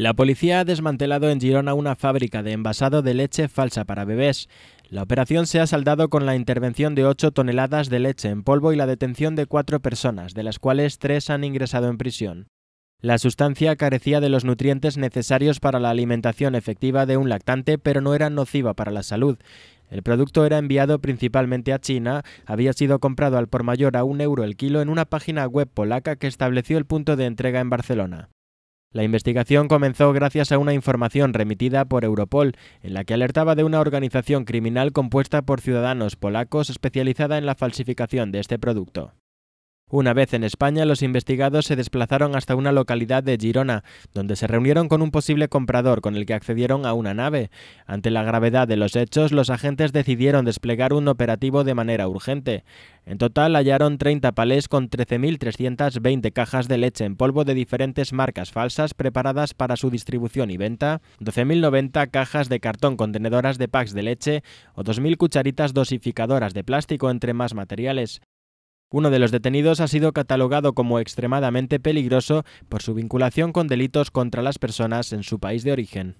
La policía ha desmantelado en Girona una fábrica de envasado de leche falsa para bebés. La operación se ha saldado con la intervención de 8 toneladas de leche en polvo y la detención de cuatro personas, de las cuales tres han ingresado en prisión. La sustancia carecía de los nutrientes necesarios para la alimentación efectiva de un lactante, pero no era nociva para la salud. El producto era enviado principalmente a China, había sido comprado al por mayor a un euro el kilo en una página web polaca que estableció el punto de entrega en Barcelona. La investigación comenzó gracias a una información remitida por Europol, en la que alertaba de una organización criminal compuesta por ciudadanos polacos especializada en la falsificación de este producto. Una vez en España, los investigados se desplazaron hasta una localidad de Girona, donde se reunieron con un posible comprador con el que accedieron a una nave. Ante la gravedad de los hechos, los agentes decidieron desplegar un operativo de manera urgente. En total hallaron 30 palés con 13.320 cajas de leche en polvo de diferentes marcas falsas preparadas para su distribución y venta, 12.090 cajas de cartón contenedoras de packs de leche o 2.000 cucharitas dosificadoras de plástico entre más materiales. Uno de los detenidos ha sido catalogado como extremadamente peligroso por su vinculación con delitos contra las personas en su país de origen.